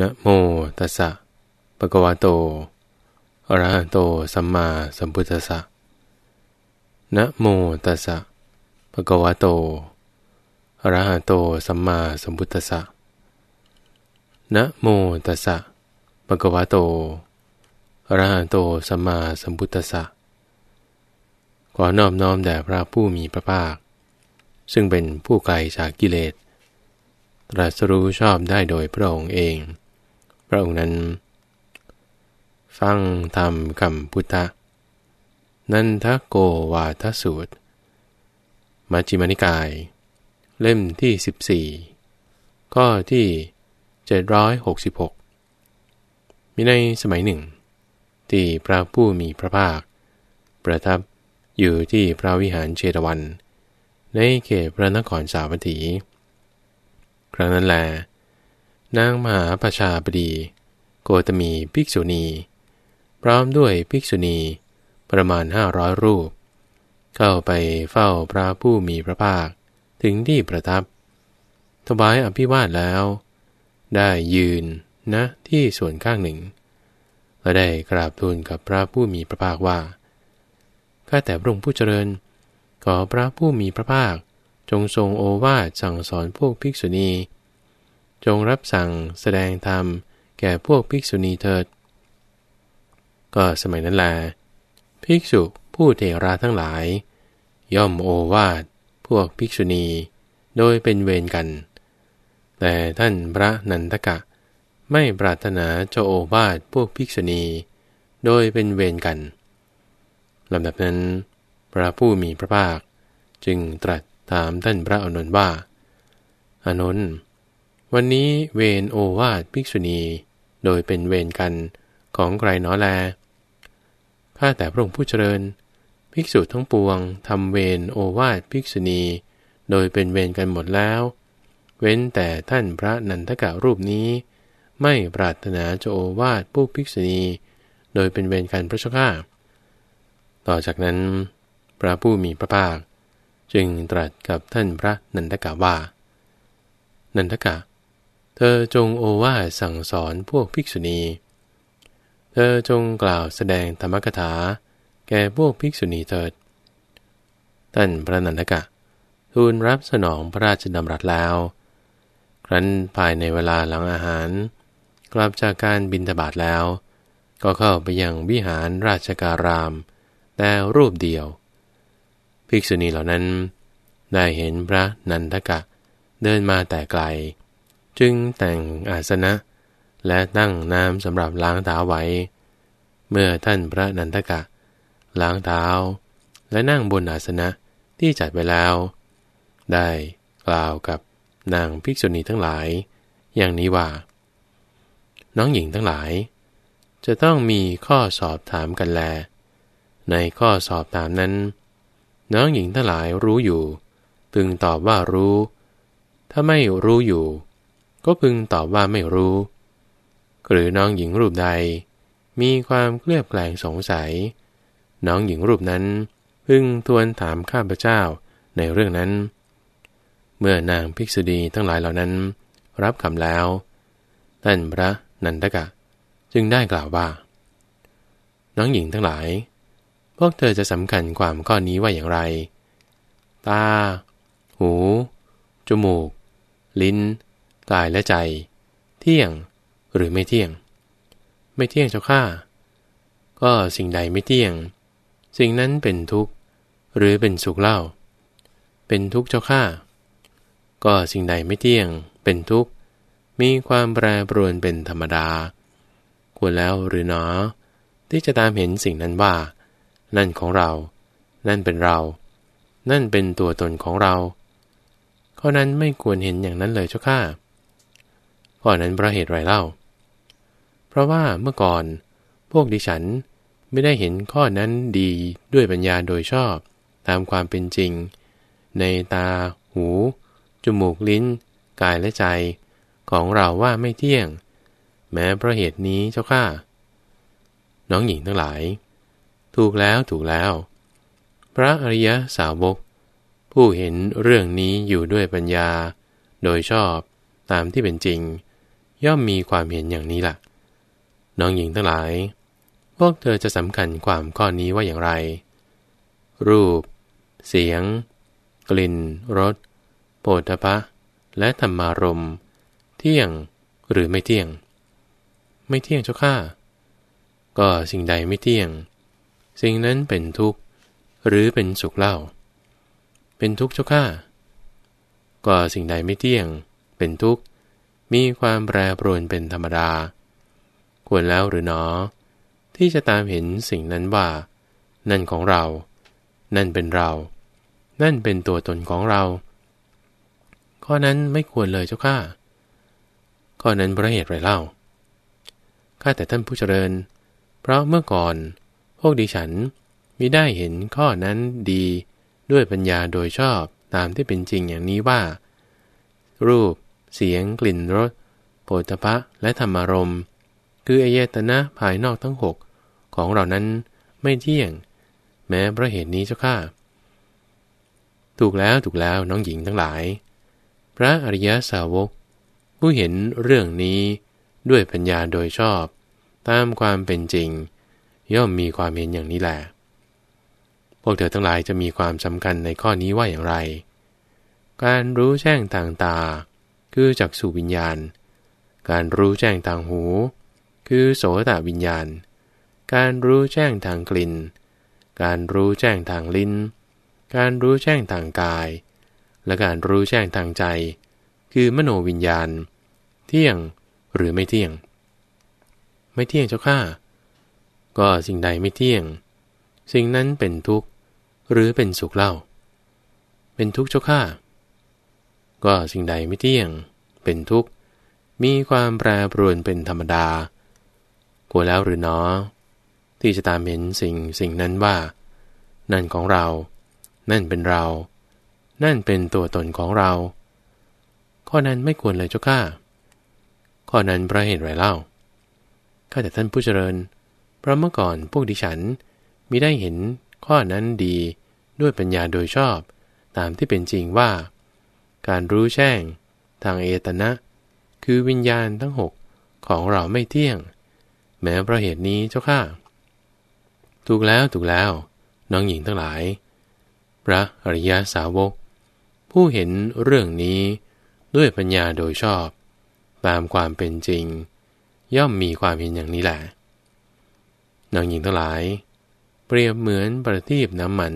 นะโมตัสสะปะกวาโตอรหันโต สัมมาสัมพุทธัสสะนะโมตัสสะปะกวาโตอรหันโต สัมมาสัมพุทธัสสะนะโมตัสสะปะกวาโตอรหันโต สัมมาสัมพุทธัสสะขอนอบน้อมแด่พระผู้มีพระภาค ซึ่งเป็นผู้ไกลจากกิเลส ตรัสรู้ชอบได้โดยพระองค์เองระองค์นั้นฟังธรรมคำพุทธะนันทโกวาทสูตร มัจจิมานิกายเล่มที่ 14 ข้อที่ 766 มีในสมัยหนึ่ง ที่พระผู้มีพระภาค ประทับอยู่ที่พระวิหารเชตวัน ในเขตพระนครสาวัตถีครั้งนั้นแหละนางมหาประชาบดี โกตมีภิกษุณี พร้อมด้วยภิกษุณีประมาณห้าร้อยรูป เข้าไปเฝ้าพระผู้มีพระภาคถึงที่ประทับถวายอภิวาทแล้ว ได้ยืนนะที่ส่วนข้างหนึ่ง และได้กราบทูลกับพระผู้มีพระภาคว่าข้าแต่พระองค์ผู้เจริญ ขอพระผู้มีพระภาคจงทรงโอวาทสั่งสอนพวกภิกษุณีจงรับสั่งแสดงธรรมแก่พวกภิกษุณีเถิด ก็สมัยนั้นแล ภิกษุผู้เทราทั้งหลาย ย่อมโอวาทพวกภิกษุณีโดยเป็นเวรกัน แต่ท่านพระนันทกะ ไม่ปรารถนาจะโอวาทพวกภิกษุณีโดยเป็นเวรกัน ลำดับนั้น พระผู้มีพระภาคจึงตรัสถามท่านพระอนุนว่า อนุนวันนี้เวนโอวาดภิกษุณี โดยเป็นเวนกันของไกรน้อแลข้าแต่พระองค์ผู้เจริญภิกษุทั้งปวงทำเวนโอวาดภิกษุณี โดยเป็นเวนกันหมดแล้ว เว้นแต่ท่านพระนันทกะรูปนี้ ไม่ปรารถนาจะโอวาดผู้ภิกษุณี โดยเป็นเวนกันพระชก้าต่อจากนั้น พระผู้มีพระภาคจึงตรัสกับท่านพระนันทกะว่า นันทกะธอจงโอวาสั่งสอนพวกภิกษุณี เธอจงกล่าวแสดงธรรมกถา แก่พวกภิกษุณีเถิด ท่านพระนันทกะ ทูลรับสนองพระราชดำรัสแล้ว ครั้นภายในเวลาหลังอาหาร กลับจากการบินทบาทแล้ว ก็เข้าไปยังวิหารราชการาม แต่รูปเดียว ภิกษุณีเหล่านั้น ได้เห็นพระนันทกะเดินมาแต่ไกลจึงแต่งอาสนะและตั้งน้ำสำหรับล้างเท้าไว้ เมื่อท่านพระนันทกะ ล้างเท้า และนั่งบนอาสนะที่จัดไว้แล้ว ได้กล่าวกับนางภิกษุณีทั้งหลาย อย่างนี้ว่า น้องหญิงทั้งหลาย จะต้องมีข้อสอบถามกันแล ในข้อสอบถามนั้น น้องหญิงทั้งหลายรู้อยู่ตึงตอบว่ารู้ ถ้าไม่รู้อยู่ก็พึงตอบว่าไม่รู้ หรือน้องหญิงรูปใด มีความเคลือบแคลงสงสัยน้องหญิงรูปนั้น พึงทวนถามข้าพเจ้าในเรื่องนั้น เมื่อนางภิกษุณีทั้งหลายเหล่านั้น รับคำแล้วท่านพระนันทกะจึงได้กล่าวว่าน้องหญิงทั้งหลาย พวกเธอจะสำคัญความข้อนี้ว่าอย่างไรตาหูจมูก ลิ้นกายและใจ เที่ยงหรือไม่เที่ยง ไม่เที่ยงเจ้าข้าก็สิ่งใดไม่เที่ยง สิ่งนั้นเป็นทุกข์หรือเป็นสุขเล่า เป็นทุกข์เจ้าข้าก็สิ่งใดไม่เที่ยงเป็นทุกข์มีความแปรปรวนเป็นธรรมดาควรแล้วหรือหนอ ที่จะตามเห็นสิ่งนั้นว่า นั่นของเรานั่นเป็นเรา นั่นเป็นตัวตนของเราข้อนั้นไม่ควรเห็นอย่างนั้นเลยเจ้าข้าข้อนั้นเพราะเหตุไรเล่า เพราะว่าเมื่อก่อนพวกดิฉันไม่ได้เห็นข้อนั้นดีด้วยปัญญาโดยชอบตามความเป็นจริง ในตา หูจมูกลิ้น กายและใจ ของเราว่าไม่เที่ยง แม้เพราะเหตุนี้เจ้าข้าน้องหญิงทั้งหลาย ถูกแล้วถูกแล้ว พระอริยสาวกผู้เห็นเรื่องนี้อยู่ด้วยปัญญาโดยชอบตามที่เป็นจริงย่อมมีความเห็นอย่างนี้ละ่ะ น้องหญิงทั้งหลาย พวกเธอจะสำคัญความข้อนี้ว่าอย่างไร รูป เสียง กลิ่น รสโผฏภะและธรรมารมเที่ยง หรือไม่เที่ยง ไม่เที่ยงเจ้าข้าก็สิ่งใดไม่เที่ยง สิ่งนั้นเป็นทุกข์ หรือเป็นสุขเล่า เป็นทุกข์เจ้าข้าก็สิ่งใดไม่เที่ยงเป็นทุกข์มีความแปรปรวนเป็นธรรมดา ควรแล้วหรือหนอ ที่จะตามเห็นสิ่งนั้นว่า นั่นของเรา นั่นเป็นเรา นั่นเป็นตัวตนของเรา ข้อนั้นไม่ควรเลยเจ้าข้าข้อนั้นประเหตุไรเล่า ข้าแต่ท่านผู้เจริญ เพราะเมื่อก่อนพวกดิฉันมิได้เห็นข้อนั้นดีด้วยปัญญาโดยชอบตามที่เป็นจริงอย่างนี้ว่า รูปเสียงกลิ่นรสโผฏฐะและธรรมารมคือ อายตนะภายนอกทั้งหกของเรานั้นไม่เที่ยง แม้เพราะเหตุนี้เจ้าข้าถูกแล้วถูกแล้วน้องหญิงทั้งหลาย พระอริยสาวก ผู้เห็นเรื่องนี้ด้วยปัญญาโดยชอบ ตามความเป็นจริง ย่อมมีความเห็นอย่างนี้แหละพวกเธอทั้งหลายจะมีความสำคัญในข้อนี้ว่าอย่างไร การรู้แจ้งต่างตาคือจักสุวิญญาณ การรู้แจ้งทางหู คือโสตวิญญาณ การรู้แจ้งทางกลิ่น การรู้แจ้งทางลิ้น การรู้แจ้งทางกาย และการรู้แจ้งทางใจ คือมโนวิญญาณ เที่ยง หรือไม่เที่ยง ไม่เที่ยงเจ้าข้าก็สิ่งใดไม่เที่ยง สิ่งนั้นเป็นทุกข์ หรือเป็นสุขเล่า เป็นทุกข์เจ้าข้าก็สิ่งใดไม่เที่ยงเป็นทุกข์ มีความแปรปรวนเป็นธรรมดากลัวแล้วหรือเนอ ที่จะตามเห็นสิ่งสิ่งนั้นว่า นั่นของเรา นั่นเป็นเรา นั่นเป็นตัวตนของเรา ข้อนั้นไม่ควรเลยเจ้าข้าข้อนั้นปพระเหตุไรเล่าข้าแต่ท่านผู้เจริญ เพราะเมื่อก่อนพวกดิฉันมิได้เห็นข้อนั้นดีด้วยปัญญาโดยชอบ ตามที่เป็นจริงว่าการรู้แจ้งทางเอตนะคือวิญญาณทั้งหกของเราไม่เที่ยง แม้เพราะเหตุนี้เจ้าข้าถูกแล้วถูกแล้ว น้องหญิงทั้งหลาย พระอริยาสาวก ผู้เห็นเรื่องนี้ด้วยปัญญาโดยชอบ ตามความเป็นจริง ย่อมมีความเห็นอย่างนี้แหละน้องหญิงทั้งหลาย เปรียบเหมือนประทีปน้ำมัน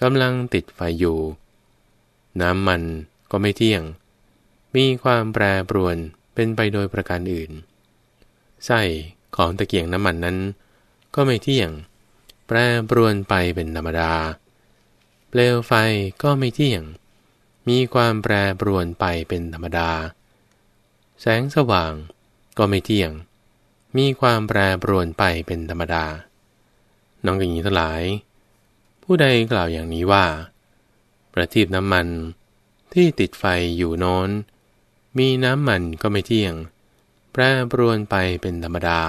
กำลังติดไฟอยู่ น้ำมันก็ไม่เที่ยง มีความแปรปรวนเป็นไปโดยประการอื่น ไส้ของตะเกียงน้ำมันนั้น ก็ไม่เที่ยง แปรปรวนไปเป็นธรรมดา เปลวไฟก็ไม่เที่ยง มีความแปรปรวนไปเป็นธรรมดา แสงสว่างก็ไม่เที่ยง มีความแปรปรวนไปเป็นธรรมดา น้องกันิงทั้งหลายผู้ใดกล่าวอย่างนี้ว่า ประทีปน้ำมันที่ติดไฟอยู่นอนมีน้ำมันก็ไม่เที่ยง แปรปรวนไปเป็นธรรมดา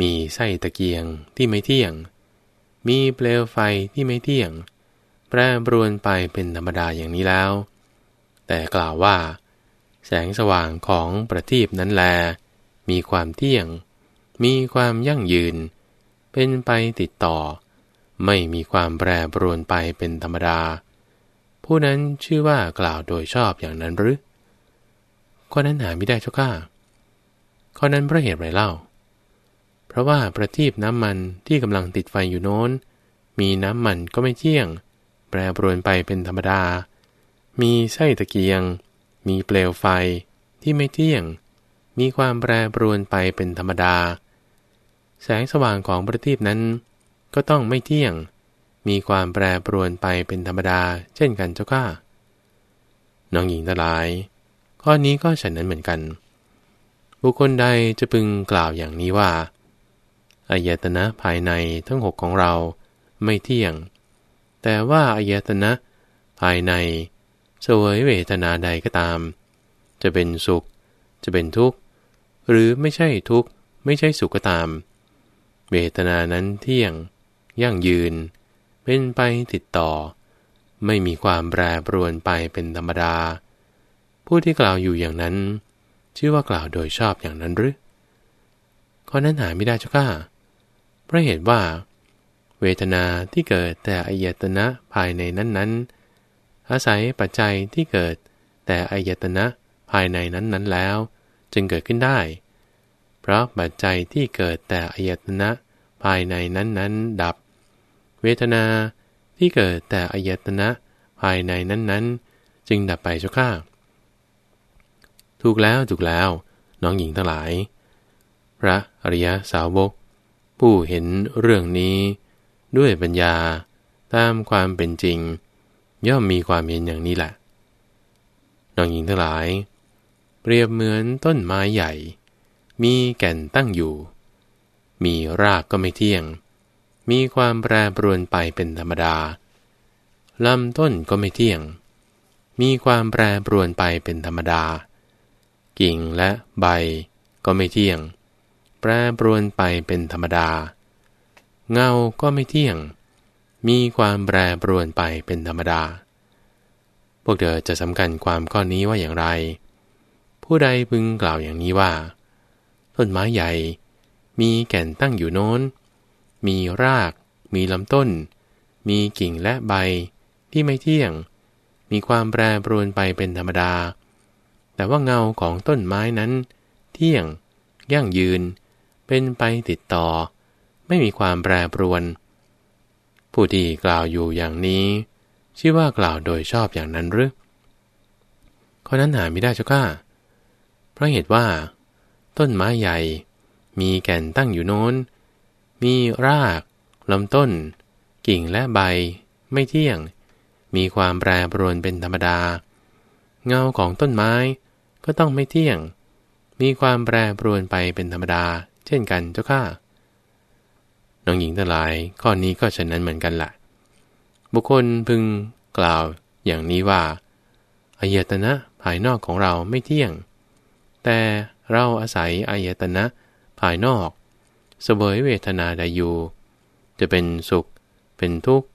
มีไส้ตะเกียงที่ไม่เที่ยง มีเปลวไฟที่ไม่เที่ยง แปรปรวนไปเป็นธรรมดาอย่างนี้แล้ว แต่กล่าวว่า แสงสว่างของประทีปนั้นแล มีความเที่ยง มีความยั่งยืน เป็นไปติดต่อ ไม่มีความแปรปรวนไปเป็นธรรมดาาผู้นั้นชื่อว่ากล่าวโดยชอบอย่างนั้นหรือ ข้อนั้นหาไม่ได้เจ้าข้า ข้อนั้นเพราะเหตุไรเล่า เพราะว่าประทีปน้ำมันที่กำลังติดไฟอยู่โน้น มีน้ำมันก็ไม่เที่ยง แปรปรวนไปเป็นธรรมดา มีไส้ตะเกียง มีเปลวไฟที่ไม่เที่ยง มีความแปรปรวนไปเป็นธรรมดา แสงสว่างของประทีปนั้นก็ต้องไม่เที่ยงมีความแปรปรวนไปเป็นธรรมดาเช่นกันเจ้าข้า น้องหญิงทั้งหลาย ข้อนี้ก็ฉันนั้นเหมือนกัน บุคคลใดจะพึงกล่าวอย่างนี้ว่า อายตนะภายในทั้งหกของเราไม่เที่ยง แต่ว่าอายตนะภายในสวยเวทนาใดก็ตาม จะเป็นสุข จะเป็นทุกข์ หรือไม่ใช่ทุกข์ ไม่ใช่สุขก็ตาม เวทนานั้นเที่ยงยั่งยืนเป็นไปติดต่อ ไม่มีความแปรปรวนไปเป็นธรรมดา ผู้ที่กล่าวอยู่อย่างนั้น ชื่อว่ากล่าวโดยชอบอย่างนั้นหรือ ข้อนั้นหาไม่ได้เจ้าข้าเพราะเหตุว่า เวทนาที่เกิดแต่อายตนะภายในนั้นๆอาศัยปัจจัยที่เกิดแต่อายตนะภายในนั้นๆแล้ว จึงเกิดขึ้นได้ เพราะปัจจัยที่เกิดแต่อายตนะภายในนั้นๆดับเวทนาที่เกิดแต่อายตนะ ภายในนั้นๆจึงดับไปเจ้าข้า ถูกแล้ว ถูกแล้ว น้องหญิงทั้งหลาย พระอริยสาวกผู้เห็นเรื่องนี้ ด้วยปัญญาตามความเป็นจริง ย่อมมีความเห็นอย่างนี้แหละ น้องหญิงทั้งหลาย เปรียบเหมือนต้นไม้ใหญ่ มีแก่นตั้งอยู่ มีรากก็ไม่เที่ยงมีความแปรปรวนไปเป็นธรรมดาลำต้นก็ไม่เที่ยง มีความแปรปรวนไปเป็นธรรมดา กิ่งและใบก็ไม่เที่ยง แปรปรวนไปเป็นธรรมดา เงาก็ไม่เที่ยง มีความแปรปรวนไปเป็นธรรมดา พวกเธอจะสำคัญความข้อนี้ว่าอย่างไร ผู้ใดพึงกล่าวอย่างนี้ว่า ต้นไม้ใหญ่ มีแก่นตั้งอยู่โน้นมีราก มีลำต้น มีกิ่งและใบที่ไม่เที่ยง มีความแปรปรวนไปเป็นธรรมดา แต่ว่าเงาของต้นไม้นั้น เที่ยงยั่งยืน เป็นไปติดต่อ ไม่มีความแปรปรวน ผู้ที่กล่าวอยู่อย่างนี้ชื่อว่ากล่าวโดยชอบอย่างนั้นหรือข้อนั้นหาไม่ได้เจ้าข้าเพราะเหตุว่า ต้นไม้ใหญ่ มีแก่นตั้งอยู่โน้นมีรากลำต้น กิ่งและใบ ไม่เที่ยง มีความแปรปรวนเป็นธรรมดา เงาของต้นไม้ก็ต้องไม่เที่ยง มีความแปรปรวนไปเป็นธรรมดา เช่นกันเจ้าข้าน้องหญิงทั้งหลายข้อนี้ก็ฉะนั้นเหมือนกันละ่ะบุคคลพึงกล่าวอย่างนี้ว่า อายตนะภายนอกของเราไม่เที่ยง แต่เราอาศัยอายตนะภายนอกเสวยเวทนาใดอยู่จะเป็นสุข เป็นทุกข์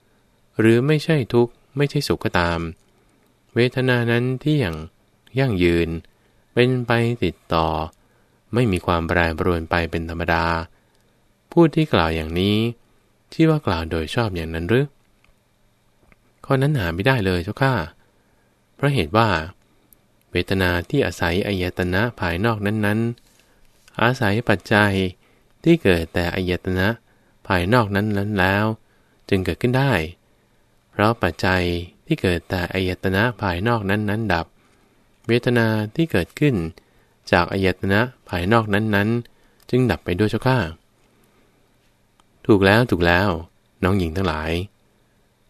หรือไม่ใช่ทุกข์ ไม่ใช่สุขก็ตาม เวทนานั้นที่อย่างยั่งยืน เป็นไปติดต่อ ไม่มีความแปรปรวนไปเป็นธรรมดา พูดที่กล่าวอย่างนี้ที่ว่ากล่าวโดยชอบอย่างนั้นหรือข้อนั้นหาไม่ได้เลยเจ้าข้าเพราะเหตุว่า เวทนาที่อาศัยอายตนะภายนอกนั้นๆอาศัยปัจจัยที่เกิดแต่อายตนะภายนอกนั้นนั้นแล้วจึงเกิดขึ้นได้ เพราะปัจจัยที่เกิดแต่อายตนะภายนอกนั้นนั้นดับ เวทนาที่เกิดขึ้น จากอายตนะภายนอกนั้นนั้นจึงดับไปด้วยเจ้าข้าถูกแล้วถูกแล้วน้องหญิงทั้งหลาย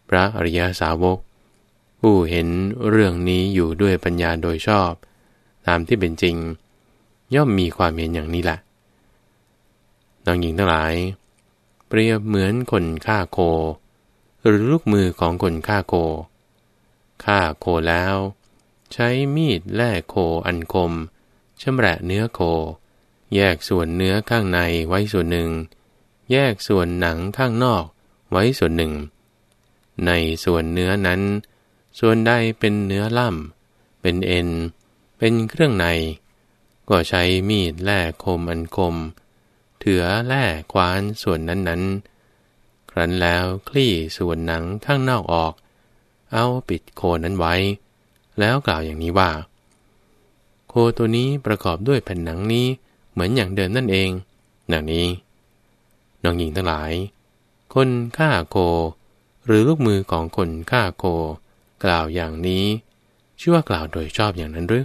พระอริยาสาวก ผู้เห็นเรื่องนี้อยู่ด้วยปัญญาโดยชอบ ตามที่เป็นจริง ย่อมมีความเห็นอย่างนี้แหละนางหญิงทั้งหลาย เปรียบเหมือนคนฆ่าโค หรือลูกมือของคนฆ่าโค ฆ่าโคแล้ว ใช้มีดแล่โคอันคมชำแระเนื้อโค แยกส่วนเนื้อข้างในไว้ส่วนหนึ่ง แยกส่วนหนังข้างนอกไว้ส่วนหนึ่ง ในส่วนเนื้อนั้น ส่วนใดเป็นเนื้อล่ำเป็นเอ็น เป็นเครื่องใน ก็ใช้มีดแล่คมอันคมถือแล่คว้านส่วนนั้นๆครั้นแล้วคลี่ส่วนหนังข้างนอกออก เอาปิดโคนั้นไว้ แล้วกล่าวอย่างนี้ว่า โคตัวนี้ประกอบด้วยแผ่นหนังนี้เหมือนอย่างเดิม นั่นเองดังนี้ น้องหญิงทั้งหลาย คนฆ่าโค หรือลูกมือของคนฆ่าโค กล่าวอย่างนี้ ชื่อว่า กล่าวโดยชอบอย่างนั้นหรือ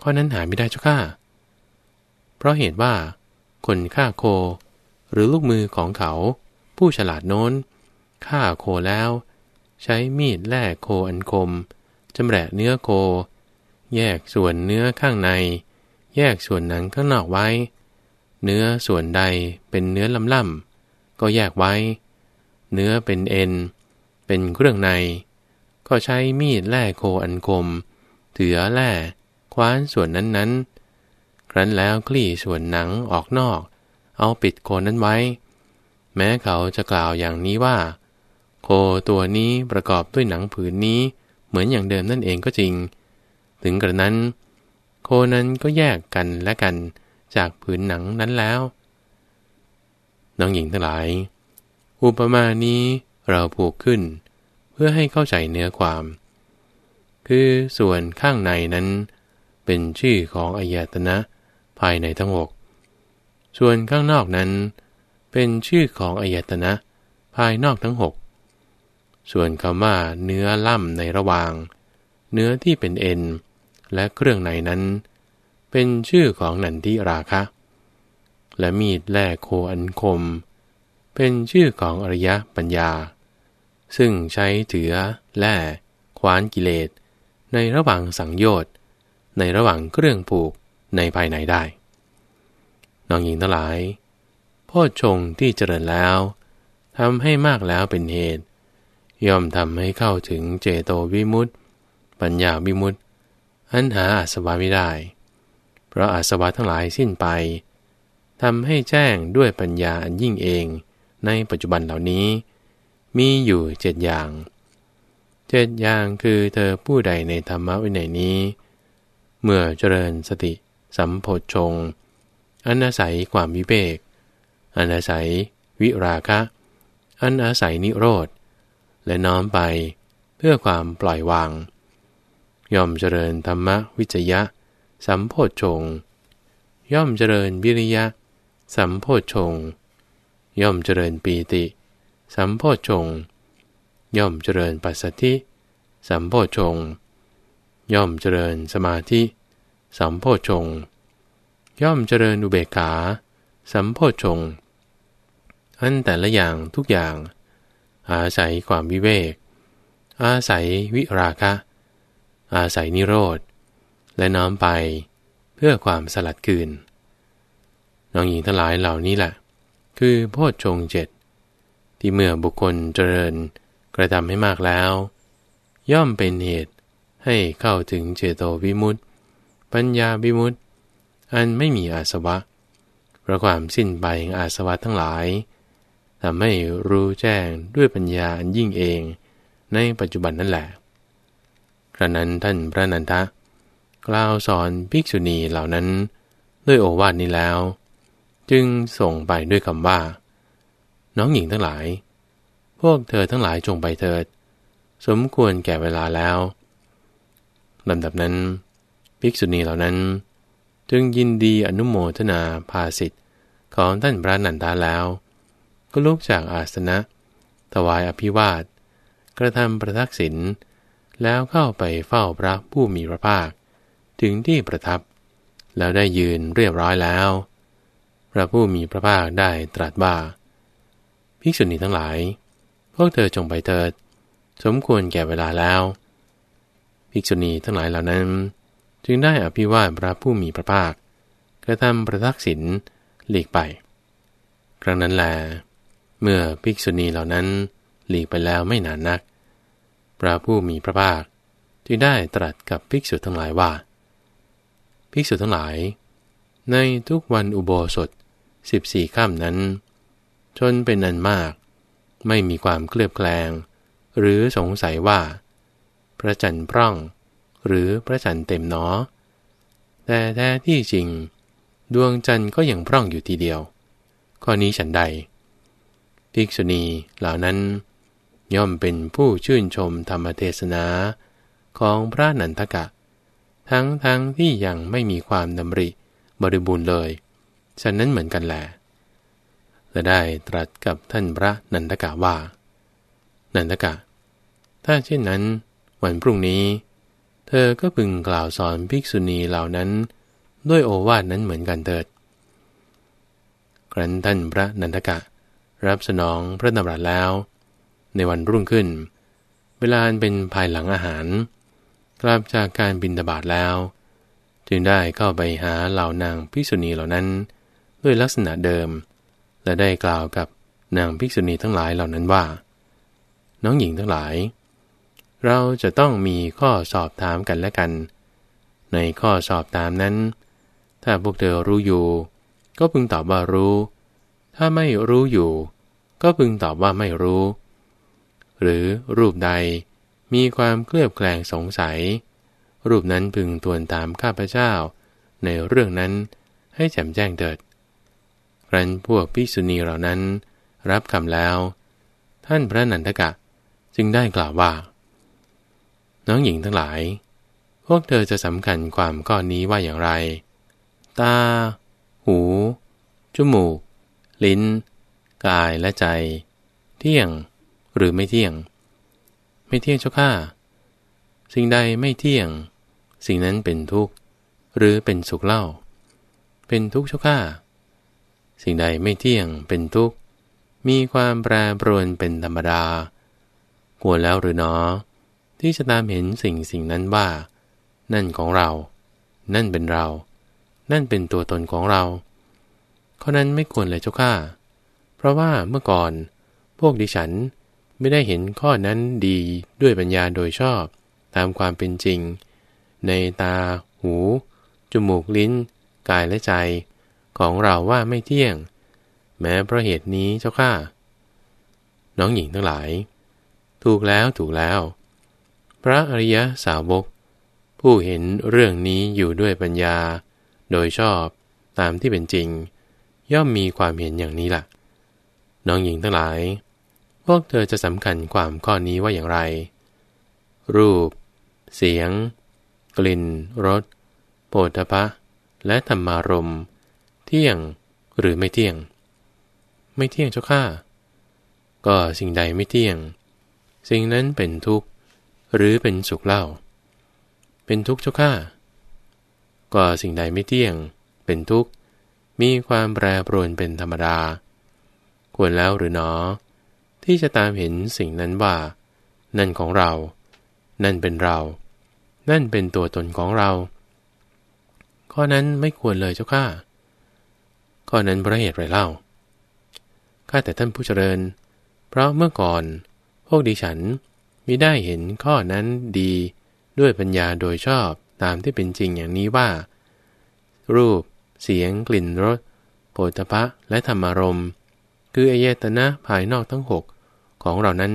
ข้อนั้นหาไม่ได้เจ้าข้าเพราะเหตุว่าคนฆ่าโค หรือลูกมือของเขา ผู้ฉลาดโน้นฆ่าโคแล้ว ใช้มีดแล่โคอันคม จำแหละเนื้อโค แยกส่วนเนื้อข้างใน แยกส่วนหนังข้างนอกไว้ เนื้อส่วนใดเป็นเนื้อลำล่ำก็แยกไว้ เนื้อเป็นเอ็น เป็นเครื่องใน ก็ใช้มีดแล่โคอันคม เถือแล่คว้านส่วนนั้นๆครั้นแล้วคลี่ส่วนหนังออกนอก เอาปิดโคนนั้นไว้ แม้เขาจะกล่าวอย่างนี้ว่า โคตัวนี้ประกอบด้วยหนังผืนนี้เหมือนอย่างเดิมนั่นเองก็จริง ถึงกระนั้น โคนั้นก็แยกกันและกันจากผืนหนังนั้นแล้วน้องหญิงทั้งหลาย อุปมานี้เราผูกขึ้นเพื่อให้เข้าใจเนื้อความ คือส่วนข้างในนั้น เป็นชื่อของอายตนะายในทั้งหกส่วนข้างนอกนั้น เป็นชื่อของอายตนะภายนอกทั้งหกส่วนคำว่าเนื้อล่ำในระหว่าง เนื้อที่เป็นเอ็นและเครื่องในนั้น เป็นชื่อของนันทิราคะ และมีดแล่โคอันคม เป็นชื่อของอริยปัญญา ซึ่งใช้เถือแล่ขวานกิเลสในระหว่างสังโยชน์ในระหว่างเครื่องผูกในภายในได้น้องหญิงทั้งหลายพ่อชงที่เจริญแล้วทำให้มากแล้วเป็นเหตุย่อมทำให้เข้าถึงเจโตวิมุตติ ปัญญาวิมุตติอันหาอาสวะไม่ได้ เพราะอาสวะทั้งหลายสิ้นไปทำให้แจ้งด้วยปัญญาอันยิ่งเองในปัจจุบันเหล่านี้ มีอยู่เจ็ดอย่าง เจ็ดอย่างคือเธอผู้ใดในธรรมะวินัยนี้ เมื่อเจริญสติสัมโพชง อันอาศัยความวิเบกอันอาศัยวิราคะ อันอาศัยนิโรธ และน้อมไปเพื่อความปล่อยวาง ย่อมเจริญธรรมวิจยะ สัมโพชง ย่อมเจริญวิริยะ สัมโพชง ย่อมเจริญปีติ สัมโพชง ย่อมเจริญปัสสติสัมโพชง ย่อมเจริญสมาธิสัมโพชงย่อมเจริญอุเบกขา สัมโพชงอันแต่ละอย่างทุกอย่าง อาศัยความวิเวก อาศัยวิราคะ อาศัยนิโรธ และน้อมไปเพื่อความสลัดคืนน้องหญิงทั้งหลายเหล่านี้แหละ คือโพชฌงเจ็ดที่เมื่อบุคคลเจริญกระทำให้มากแล้ว ย่อมเป็นเหตุให้เข้าถึงเจโตวิมุตตปัญญาบิมุตอันไม่มีอาสวะพระความสิ้นไปของอาสวะทั้งหลายทำให้รู้แจ้งด้วยปัญญาอันยิ่งเอง ในปัจจุบันนั่นแหละกระนั้นท่านพระนันทะ กล่าวสอนภิกษุณีเหล่านั้นด้วยโอวาทนี้แล้ว จึงส่งไปด้วยคำว่า น้องหญิงทั้งหลาย พวกเธอทั้งหลายจงไปเถิด สมควรแก่เวลาแล้วลำดับนั้นภิกษุณีเหล่านั้น จึงยินดีอนุโมทนาภาสิทธิ์ของท่านพระนันทาแล้ว ก็ลุกจากอาสนะ ถวายอภิวาท กระทำประทักษิณแล้วเข้าไปเฝ้าพระผู้มีพระภาคถึงที่ประทับ แล้วได้ยืนเรียบร้อยแล้ว พระผู้มีพระภาคได้ตรัสว่า ภิกษุณีทั้งหลาย พวกเธอจงไปเถิด สมควรแก่เวลาแล้ว ภิกษุณีทั้งหลายเหล่านั้นจึงได้อภิวาทพระผู้มีพระภาค กระทำประทักษิณหลีกไปครั้งนั้นแล เมื่อภิกษุณีเหล่านั้นหลีกไปแล้วไม่นานนัก พระผู้มีพระภาค จึงได้ตรัสกับภิกษุทั้งหลายว่า ภิกษุทั้งหลาย ในทุกวันอุโบสถสิบี่ข้ามนั้น ชนเป็นอันมากไม่มีความเคลือบแคลงหรือสงสัยว่า พระจันทร์พร่องหรือพระจันทร์เต็มหนอ แต่แท้ที่จริงดวงจันทร์ก็ยังพร่องอยู่ทีเดียว ข้อนี้ฉันใดภิกษุณีเหล่านั้น ย่อมเป็นผู้ชื่นชมธรรมเทศนา ของพระนันทกะ ทั้งทั้งที่ยังไม่มีความดำริบริบูรณ์เลย ฉันนั้นเหมือนกันแหละและได้ตรัสกับท่านพระนันทกะว่า นันทกะ ถ้าเช่นนั้นวันพรุ่งนี้ธอก็พึงกล่าวสอนภิกษุณีเหล่านั้นด้วยโอวาทนั้นเหมือนกันเถิด ครั้นท่านพระนันทกะ รับสนองพระนรัสแล้ว ในวันรุ่งขึ้น เวลาเป็นภายหลังอาหารกลับจากการบินดาบาดแล้ว จึงได้เข้าไปหาเหล่านางภิกษุณีเหล่านั้นด้วยลักษณะเดิม และได้กล่าวกับนางภิกษุณีทั้งหลายเหล่านั้นว่า น้องหญิงทั้งหลายเราจะต้องมีข้อสอบถามกันและกัน ในข้อสอบถามนั้น ถ้าพวกเธอรู้อยู่ ก็พึงตอบว่ารู้ ถ้าไม่รู้อยู่ ก็พึงตอบว่าไม่รู้ หรือรูปใดมีความเคลือบแคลงสงสัย รูปนั้นพึงทวนตามข้าพเจ้า ในเรื่องนั้นให้แจ่มแจ้งเถิดครั้นพวกพิสุณีเหล่านั้นรับคำแล้ว ท่านพระนันทกะจึงได้กล่าวว่าน้องหญิงทั้งหลาย พวกเธอจะสำคัญความก้อนนี้ว่าอย่างไร ตา หู จมูก ลิ้น กาย และใจ เที่ยง หรือไม่เที่ยง ไม่เที่ยงเจ้าข้าสิ่งใดไม่เที่ยง สิ่งนั้นเป็นทุกข์ หรือเป็นสุขเล่า เป็นทุกข์เจ้าข้าสิ่งใดไม่เที่ยง เป็นทุกข์ มีความแปรปรวนเป็นธรรมดา กลัวแล้วหรือเนาะที่จะตามเห็นสิ่งสิ่งนั้นว่านั่นของเรา นั่นเป็นเรา นั่นเป็นตัวตนของเรา ข้อนั้นไม่ควรเลยเจ้าข้าเพราะว่าเมื่อก่อนพวกดิฉันไม่ได้เห็นข้อนั้นดีด้วยปัญญาโดยชอบ ตามความเป็นจริงในตาหู จมูกลิ้นกายและใจ ของเราว่าไม่เที่ยงแม้เพราะเหตุนี้เจ้าข้าน้องหญิงทั้งหลาย ถูกแล้วถูกแล้วพระอริยสาวกผู้เห็นเรื่องนี้อยู่ด้วยปัญญา โดยชอบตามที่เป็นจริง ย่อมมีความเห็นอย่างนี้ละ่ะ น้องหญิงทั้งหลาย พวกเธอจะสำคัญความข้อนี้ว่าอย่างไร รูป เสียง กลิ่นรสโผฏฐะและธรรมารมเที่ยง หรือไม่เที่ยง ไม่เที่ยงเจ้าข้าก็สิ่งใดไม่เที่ยง สิ่งนั้นเป็นทุกข์หรือเป็นสุขเล่า เป็นทุกข์เจ้าข้าก็สิ่งใดไม่เที่ยง เป็นทุกข์ มีความแปรปรวนเป็นธรรมดา ควรแล้วหรือหนอ ที่จะตามเห็นสิ่งนั้นว่า นั่นของเรา นั่นเป็นเรา นั่นเป็นตัวตนของเรา ข้อนั้นไม่ควรเลยเจ้าข้าข้อนั้นประเหตุไรเล่า ข้าแต่ท่านผู้เจริญ เพราะเมื่อก่อนพวกดิฉันมิได้เห็นข้อนั้นดีด้วยปัญญาโดยชอบตามที่เป็นจริงอย่างนี้ว่า รูปเสียงกลิ่นรสโผฏภะและธรรมารมณ์ คืออายตนะภายนอกทั้งหกของเรานั้น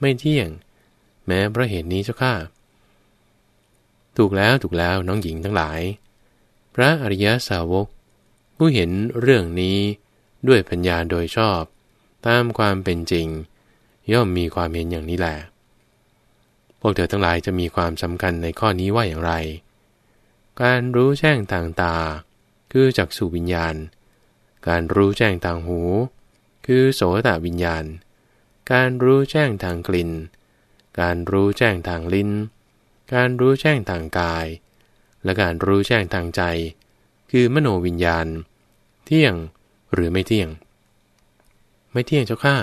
ไม่เที่ยง แม้พระเหตุนี้เจ้าข้าถูกแล้วถูกแล้วน้องหญิงทั้งหลาย พระอริยสาวก ผู้เห็นเรื่องนี้ด้วยปัญญาโดยชอบ ตามความเป็นจริง ย่อมมีความเห็นอย่างนี้แหละพวกเธอทั้งหลายจะมีความสำคัญในข้อนี้ว่าอย่างไร การรู้แจ้งทางตา คือจักสุวิญญาณ การรู้แจ้งทางหู คือโสตวิญญาณ การรู้แจ้งทางกลิ่น การรู้แจ้งทางลิ้น การรู้แจ้งทางกาย และการรู้แจ้งทางใจ คือมโนวิญญาณ เที่ยงหรือไม่เที่ยง ไม่เที่ยงเจ้าข้า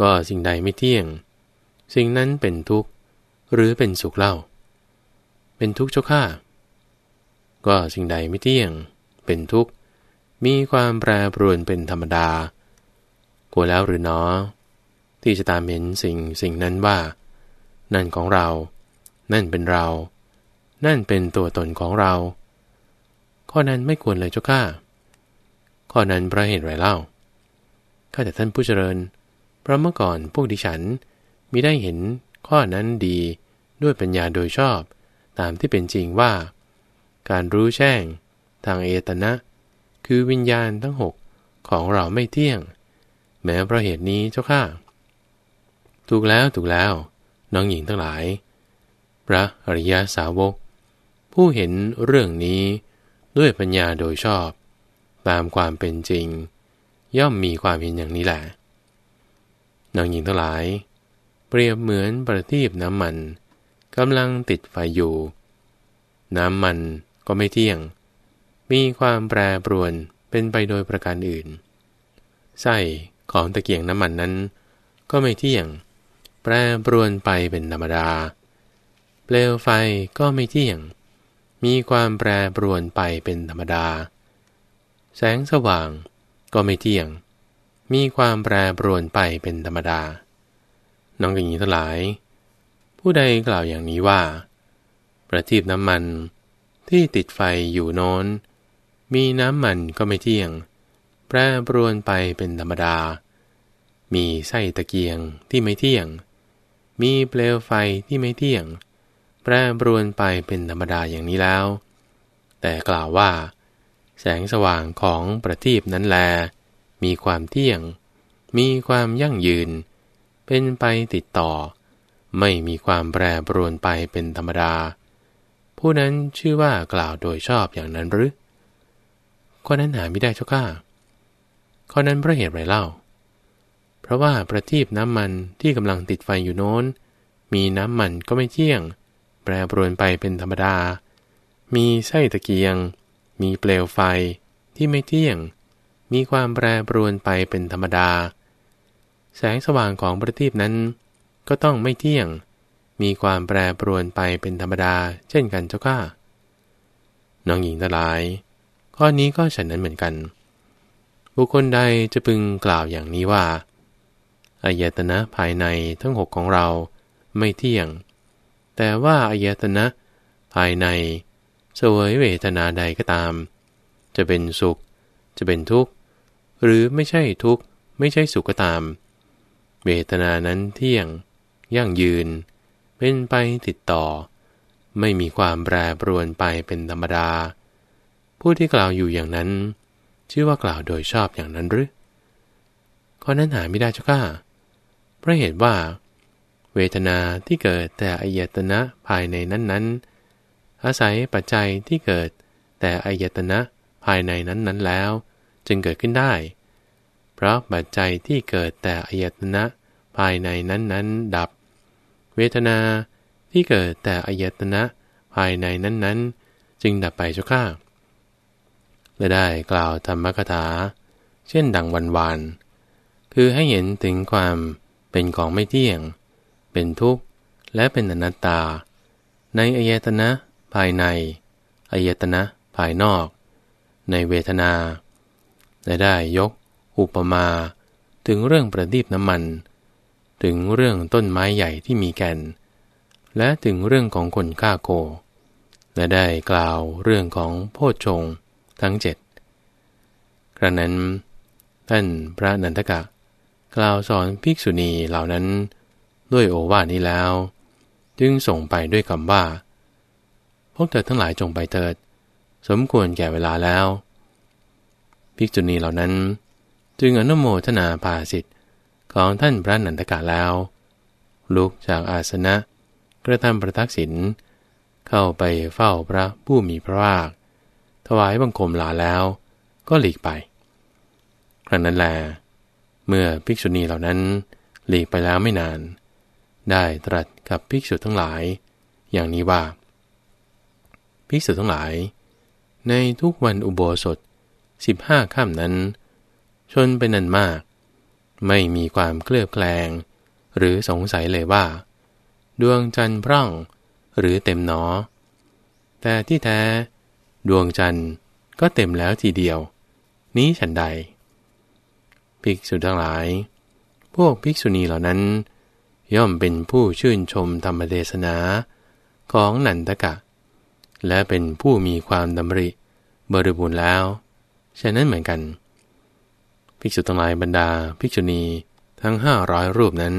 ก็สิ่งใดไม่เที่ยง สิ่งนั้นเป็นทุกข์หรือเป็นสุขเล่า เป็นทุกข์เจ้าข้า ก็สิ่งใดไม่เที่ยง เป็นทุกข์ มีความแปรปรวนเป็นธรรมดากลัวแล้วหรือเนอ ที่จะตามเห็นสิ่งสิ่งนั้นว่า นั่นของเรา นั่นเป็นเรา นั่นเป็นตัวตนของเรา ข้อนั้นไม่ควรเลยเจ้าข้า ข้อนั้นประเหตุไรเล่า ข้าแต่ท่านผู้เจริญ เพราะเมื่อก่อนพวกดิฉันมิได้เห็นข้อนั้นดีด้วยปัญญาโดยชอบ ตามที่เป็นจริงว่า การรู้แจ้งทางเอตนะ คือวิญญาณทั้งหกของเราไม่เที่ยง แม้เพราะเหตุนี้เจ้าข้าถูกแล้วถูกแล้ว น้องหญิงทั้งหลาย พระอริยาสาวก ผู้เห็นเรื่องนี้ด้วยปัญญาโดยชอบ ตามความเป็นจริง ย่อมมีความเห็นอย่างนี้แหละน้องหญิงทั้งหลายเปรียบเหมือนประทีปน้ำมันกำลังติดไฟอยู่ น้ำมันก็ไม่เที่ยง มีความแปรปรวนเป็นไปโดยประการอื่นไส้ของตะเกียงน้ำมันนั้น ก็ไม่เที่ยง แปรปรวนไปเป็นธรรมดา เปลวไฟก็ไม่เที่ยง มีความแปรปรวนไปเป็นธรรมดา แสงสว่างก็ไม่เที่ยง มีความแปรปรวนไปเป็นธรรมดาน้องกันหญิงทั้งหลาย ผู้ใดกล่าวอย่างนี้ว่า ประทีปน้ำมันที่ติดไฟอยู่โน้นมีน้ำมันก็ไม่เที่ยง แปรปรวนไปเป็นธรรมดา มีไส้ตะเกียงที่ไม่เที่ยง มีเปลวไฟที่ไม่เที่ยง แปรปรวนไปเป็นธรรมดาอย่างนี้แล้ว แต่กล่าวว่า แสงสว่างของประทีปนั้นแล มีความเที่ยง มีความยั่งยืนเป็นไปติดต่อ ไม่มีความแปรปรวนไปเป็นธรรมดา ผู้นั้นชื่อว่ากล่าวโดยชอบอย่างนั้นหรือข้อนั้นหาไม่ได้เจ้าข้าข้อนั้นเพราะเหตุไรเล่า เพราะว่าประทีปน้ำมันที่กำลังติดไฟอยู่โน้น มีน้ำมันก็ไม่เที่ยง แปรปรวนไปเป็นธรรมดา มีไส้ตะเกียง มีเปลวไฟที่ไม่เที่ยง มีความแปรปรวนไปเป็นธรรมดาาแสงสว่างของประทีปนั้นก็ต้องไม่เที่ยง มีความแปรปรวนไปเป็นธรรมดาเช่นกันเจ้าข้า น้องหญิงทั้งหลาย ข้อนี้ก็ฉันนั้นเหมือนกัน บุคคลใดจะพึงกล่าวอย่างนี้ว่าอายตนะภายในทั้งหกของเราไม่เที่ยง แต่ว่าอายตนะภายในสวยเวทนาใดก็ตาม จะเป็นสุข จะเป็นทุกข์ หรือไม่ใช่ทุกข์ ไม่ใช่สุขก็ตามเวทนานั้นเที่ยงยั่งยืน เป็นไปติดต่อ ไม่มีความแปรปรวนไปเป็นธรรมดา ผู้ที่กล่าวอยู่อย่างนั้น ชื่อว่ากล่าวโดยชอบอย่างนั้นหรือข้อนั้นหาไม่ได้เจ้าข้าเพราะเหตุว่า เวทนาที่เกิดแต่อายตนะภายในนั้นๆอาศัยปัจจัยที่เกิด แต่อายตนะภายในนั้นๆแล้ว จึงเกิดขึ้นได้เพราะปัจจัยที่เกิดแต่อายตนะภายในนั้นนั้นดับ เวทนาที่เกิดแต่อายตนะภายในนั้นนั้นจึงดับไปชั่วข้าและได้กล่าวธรรมกถา เช่นดังวันวานคือให้เห็นถึงความเป็นของไม่เที่ยง เป็นทุกข์และเป็นอนัตตา ในอายตนะภายในอายตนะภายนอก ในเวทนาและได้ยกอุปมาถึงเรื่องประดีบน้ำมัน ถึงเรื่องต้นไม้ใหญ่ที่มีแก่นและถึงเรื่องของคนฆ่าโคและได้กล่าวเรื่องของโพชฌงทั้งเจ็ดกระนั้น ท่านพระนันทกะ กล่าวสอนภิกษุณีเหล่านั้นด้วยโอวาทนี้แล้ว จึงส่งไปด้วยคำว่าพวกเธอทั้งหลายจงไปเถิด สมควรแก่เวลาแล้ว ภิกษุณีเหล่านั้นจึงอนุโมทนาภาสิทธิ์ของท่านพระนันทกะแล้ว ลุกจากอาสนะ กระทำประทักษิณเข้าไปเฝ้าพระผู้มีพระภาคถวายบังคมลาแล้วก็หลีกไป ครั้งนั้นแล เมื่อภิกษุณีเหล่านั้นหลีกไปแล้วไม่นาน ได้ตรัสกับภิกษุทั้งหลาย อย่างนี้ว่า ภิกษุทั้งหลาย ในทุกวันอุโบสถ15ห้าค่ำนั้นชนเป็นอันมาก ไม่มีความเคลือบแคลงหรือสงสัยเลยว่าดวงจันทร์พร่องหรือเต็มหนอ แต่ที่แท้ดวงจันทร์ก็เต็มแล้วทีเดียว นี้ฉันใด ภิกษุทั้งหลาย พวกภิกษุณีเหล่านั้น ย่อมเป็นผู้ชื่นชมธรรมเทศนา ของนันทกะ และเป็นผู้มีความดำริบริบูรณ์แล้วฉะนั้นเหมือนกันภิกษุทั้งหลายบรรดา ภิกษุณีทั้งห้าร้อยรูปนั้น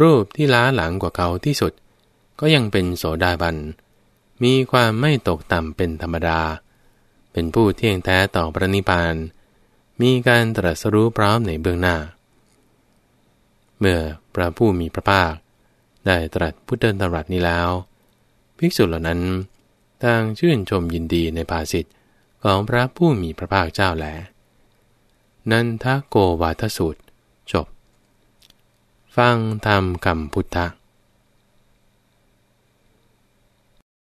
รูปที่ล้าหลังกว่าเขาที่สุดก็ยังเป็นโสดาบัน มีความไม่ตกต่ำเป็นธรรมดา เป็นผู้เที่ยงแท้ต่อพระนิพพาน มีการตรัสรู้พร้อมในเบื้องหน้า เมื่อพระผู้มีพระภาค ได้ตรัสพุทธตรัสนี้แล้ว ภิกษุเหล่านั้นต่างชื่นชมยินดีในภาสิทธิ์ของพระผู้มีพระภาคเจ้าแหละนันทโกวาทสูตร จบ ฟังธรรมคำพุทธะ